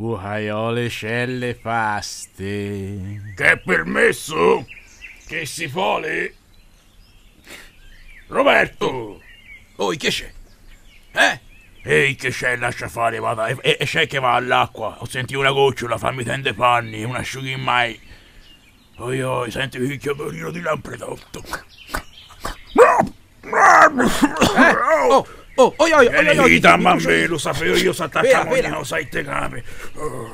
Puhaiole scelle faste. Che è permesso? Che si vuole? Roberto! Oi, che c'è? Eh? Ehi, che c'è? Lascia fare, vada. E, e c'è che va all'acqua. Ho sentito una gocciola, fammi tende panni, un asciughin mai. Oi, oi, senti il chiamerino di lampredotto. Eh? Oh! Oh, oi, oi, oi, oi, oi, me, lo sapevo io, si attaccavano i dinosauri cave. Oh.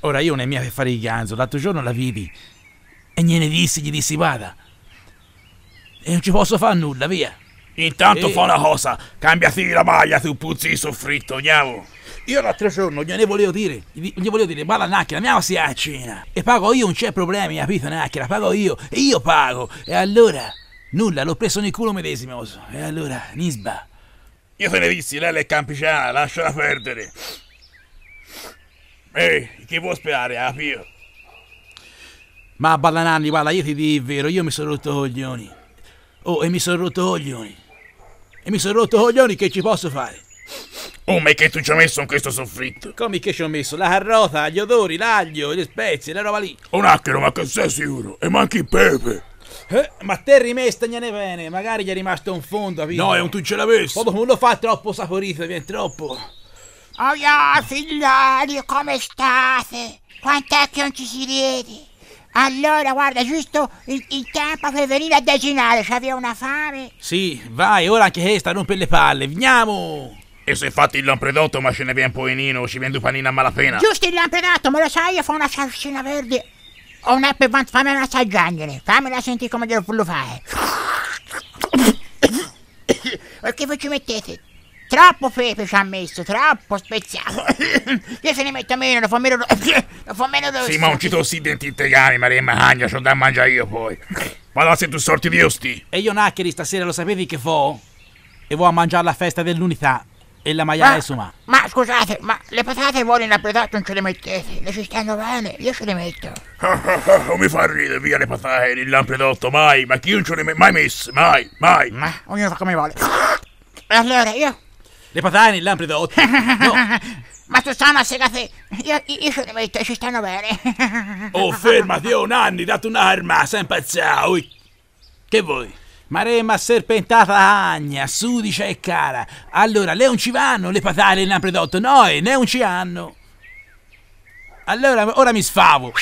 Ora io non è mia che fare il ganzo, l'altro giorno la vidi. E gliene dissi, gli dissi vada. E non ci posso fare nulla, via. Intanto e... fa una cosa, cambiati la maglia, tu puzzi di soffritto, andiamo. Io l'altro giorno gliene volevo dire, gli volevo dire, balla nacchia, andiamo si a cena. E pago io, non c'è problemi, capito nacchia, pago io, e io pago. E allora... Nulla, l'ho preso nel culo medesimo. E allora, Nisba. Io te ne dissi, lei è campicana, ah, lasciala perdere. Ehi, chi può sperare, Apio? Ah, ma Ballananni, guarda, io ti dico vero, io mi sono rotto coglioni. Oh, e mi sono rotto coglioni. E mi sono rotto coglioni, che ci posso fare? Oh, ma che tu ci hai messo in questo soffritto? Come che ci ho messo? La carota, gli odori, l'aglio, le spezie, la roba lì. Un acchero, ma che sei sicuro? E manchi il pepe. Eh, ma te rimesta gliene bene, magari gli è rimasto un fondo, capito? No, è un tu ce l'avessi. Poi non lo fa troppo saporito, viene troppo. Oh yeah, figlioli, come state? Quant'è che non ci si riede? Allora, guarda, giusto il, il tempo per venire a decinare, c'aveva una fame? Sì, vai, ora anche questa, non per le palle, veniamo! E se fatti il lampredotto, ma ce ne viene un po' inino, ci vendo panina a malapena. Giusto il lampredotto, ma lo sai, io fa una salsina verde ho una pevante, fammi assaggiare, fammela sentire come devo fare. Perché voi ci mettete? Troppo pepe ci ha messo, troppo speziato. Io se ne metto meno, lo fa meno... Lo fa meno... Lo Simon, ci tossi denti italiani, Maria Magna, c'ho da mangiare io poi. Ma là se tu sorti di osti. E io naccheri stasera lo sapevi che fo? E vuoi a mangiare la festa dell'unità e la maiala esuma. Ma scusate, ma le patate voi in appetato non ce le mettete? Le ci stanno bene, io ce le metto. Ah, ah, ah, non mi fa ridere, via le patate in lampredotto, mai, ma chi non ce le me- mai messe, mai, mai. Ma ognuno fa come vuole. E allora io? Le patate in lampredotto? No. ma tu stanno a segate, io, io ce le metto e ci stanno bene. oh, fermati, un oh, Nanni, date un'arma, sei impazzato. Che vuoi? Maremma serpentata agna, sudicia e cara. Allora, lei non ci vanno le patate e il napredotto, noi ne non ci hanno. Allora, ora mi sfavo.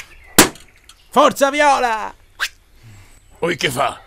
Forza Viola! Oi che fa?